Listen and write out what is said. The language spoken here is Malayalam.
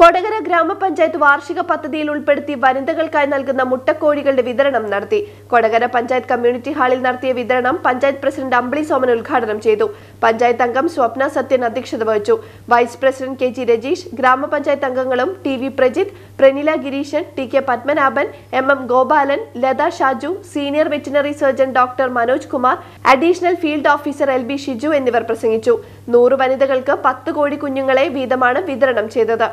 കൊടകര ഗ്രാമപഞ്ചായത്ത് വാർഷിക പദ്ധതിയിൽ ഉൾപ്പെടുത്തി വനിതകൾക്കായി നൽകുന്ന മുട്ടക്കോഴികളുടെ വിതരണം നടത്തി കൊടകര പഞ്ചായത്ത് കമ്മ്യൂണിറ്റി ഹാളിൽ നടത്തിയ വിതരണം പഞ്ചായത്ത് പ്രസിഡന്റ് അമ്പിളി സോമൻ ഉദ്ഘാടനം ചെയ്തു പഞ്ചായത്ത് അംഗം സ്വപ്ന സത്യൻ അധ്യക്ഷത വഹിച്ചു vice president K G Rajeesh ഗ്രാമപഞ്ചായത്ത് അംഗങ്ങളും T V Prajith Pranila Gireeshan T K Padmanabhan M M Gopalan Latha Shaju senior veterinary surgeon doctor Manoj Kumar additional field officer L B Shiju എന്നിവർ പ്രസംഗിച്ചു നൂറ് വനിതകൾക്ക് പത്ത് കോടി കുഞ്ഞുങ്ങളെ വീതമാണ് വിതരണം ചെയ്തത്